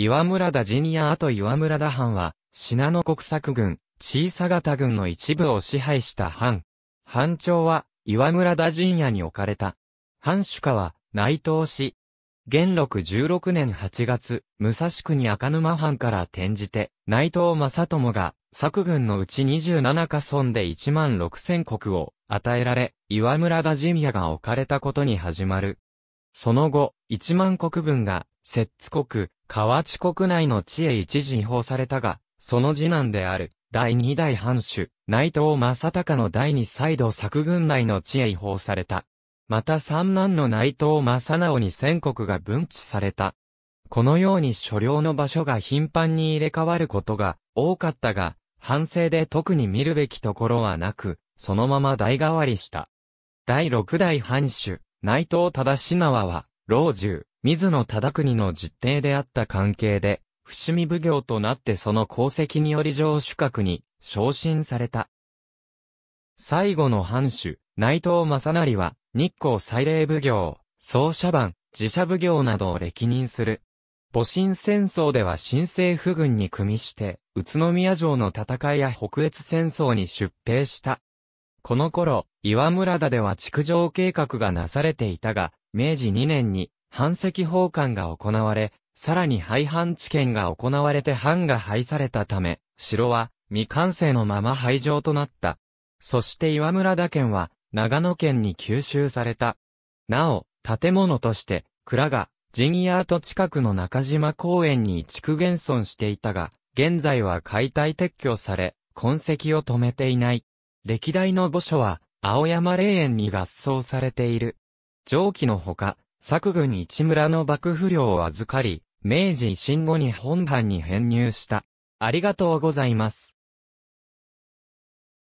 岩村田陣や後岩村田藩は、品野国策軍、小佐方軍の一部を支配した藩。藩長は、岩村田陣屋に置かれた。藩主家は、内藤氏。元禄16年8月、武蔵国赤沼藩から転じて、内藤正友が、作軍のうち27家村で1万6千国を与えられ、岩村田陣屋が置かれたことに始まる。その後、1万国分が摂津国、河内国内の地へ一時違法されたが、その次男である、第二代藩主、内藤正隆の第二再度作軍内の地へ違法された。また三男の内藤正直に宣国が分置された。このように所領の場所が頻繁に入れ替わることが多かったが、反省で特に見るべきところはなく、そのまま代替わりした。第六代藩主、内藤忠品は、老中、水野忠国の実弟であった関係で、伏見奉行となってその功績により上主格に昇進された。最後の藩主、内藤正成は、日光祭礼奉行、総社番、自社奉行などを歴任する。戊辰戦争では新政府軍に組みして、宇都宮城の戦いや北越戦争に出兵した。この頃、岩村田では築城計画がなされていたが、明治2年に藩籍奉還が行われ、さらに廃藩置県が行われて藩が廃されたため、城は未完成のまま廃城となった。そして岩村田県は長野県に吸収された。なお、建物として蔵が陣屋跡近くの中島公園に築現存していたが、現在は解体撤去され、痕跡を止めていない。歴代の墓所は青山霊園に合葬されている。上記のほか、作軍一村の幕府領を預かり、明治維新後に本藩に編入した。ありがとうございます。